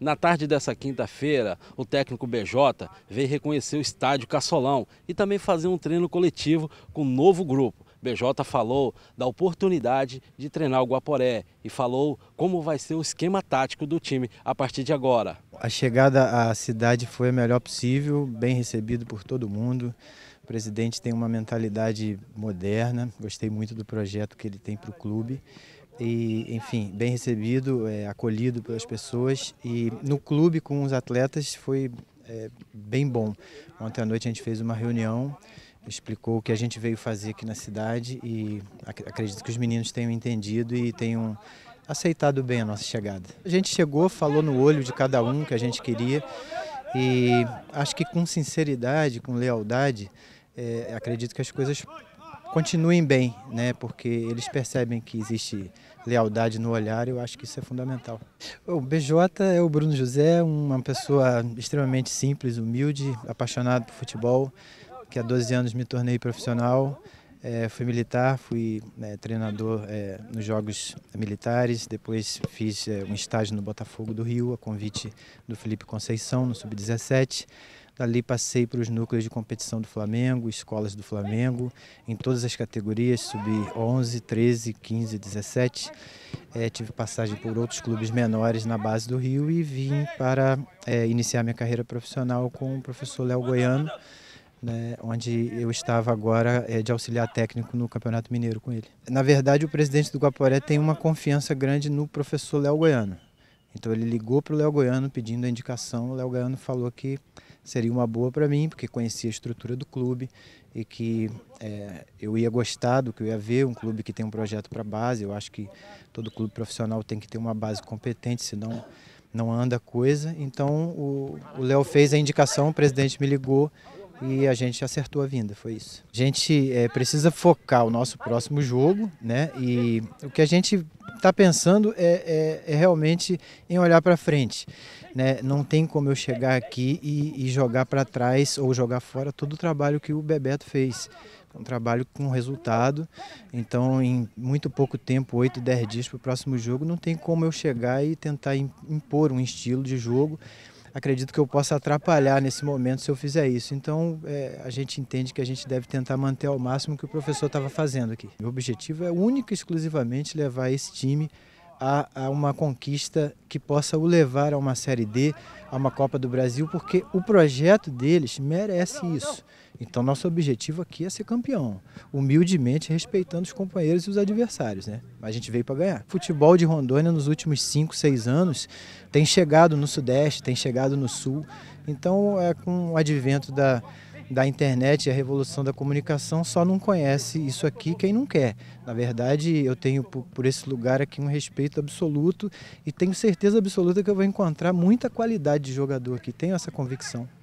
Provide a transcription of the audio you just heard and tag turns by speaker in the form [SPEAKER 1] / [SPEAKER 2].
[SPEAKER 1] Na tarde dessa quinta-feira, o técnico BJ veio reconhecer o estádio Caçolão e também fazer um treino coletivo com um novo grupo. BJ falou da oportunidade de treinar o Guaporé e falou como vai ser o esquema tático do time a partir de agora. A chegada à cidade foi a melhor possível, bem recebido por todo mundo. O presidente tem uma mentalidade moderna, gostei muito do projeto que ele tem para o clube e enfim bem recebido é, acolhido pelas pessoas e no clube com os atletas foi é, bem bom ontem à noite a gente fez uma reunião explicou o que a gente veio fazer aqui na cidade e ac acredito que os meninos tenham entendido e tenham aceitado bem a nossa chegada a gente chegou falou no olho de cada um que a gente queria e acho que com sinceridade com lealdade é, acredito que as coisas continuem bem, né? Porque eles percebem que existe lealdade no olhar e eu acho que isso é fundamental. O BJ é o Bruno José, uma pessoa extremamente simples, humilde, apaixonado por futebol, que há 12 anos me tornei profissional. É, fui militar, fui né, treinador é, nos Jogos Militares, depois fiz é, um estágio no Botafogo do Rio, a convite do Felipe Conceição, no Sub-17. Dali passei para os núcleos de competição do Flamengo, escolas do Flamengo, em todas as categorias, sub-11, 13, 15, 17. É, tive passagem por outros clubes menores na base do Rio e vim para é, iniciar minha carreira profissional com o professor Léo Goiano, né, onde eu estava agora é, de auxiliar técnico no Campeonato Mineiro com ele. Na verdade, o presidente do Guaporé tem uma confiança grande no professor Léo Goiano. Então ele ligou para o Léo Goiano pedindo a indicação, o Léo Goiano falou que seria uma boa para mim, porque conhecia a estrutura do clube e que é, eu ia gostar do que eu ia ver, um clube que tem um projeto para base, eu acho que todo clube profissional tem que ter uma base competente, senão não anda coisa. Então o Léo fez a indicação, o presidente me ligou e a gente acertou a vinda, foi isso. A gente é, precisa focar o nosso próximo jogo, né? E o que a gente está pensando é, é, é, realmente em olhar para frente. Né? Não tem como eu chegar aqui e, e jogar para trás ou jogar fora todo o trabalho que o Bebeto fez. Um trabalho com resultado. Então, em muito pouco tempo 8, 10 dias para o próximo jogo não tem como eu chegar e tentar impor um estilo de jogo acredito que eu possa atrapalhar nesse momento se eu fizer isso. Então, é, a gente entende que a gente deve tentar manter ao máximo o que o professor estava fazendo aqui. O objetivo é único e exclusivamente levar esse time a, a uma conquista que possa o levar a uma Série D, a uma Copa do Brasil, porque o projeto deles merece isso. Então, nosso objetivo aqui é ser campeão, humildemente respeitando os companheiros e os adversários, né? a gente veio para ganhar. Futebol de Rondônia nos últimos 5, 6 anos tem chegado no Sudeste, tem chegado no Sul. Então, é com o advento da da internet e a revolução da comunicação só não conhece isso aqui quem não quer. Na verdade, eu tenho por esse lugar aqui um respeito absoluto e tenho certeza absoluta que eu vou encontrar muita qualidade de jogador aqui. Tenho essa convicção.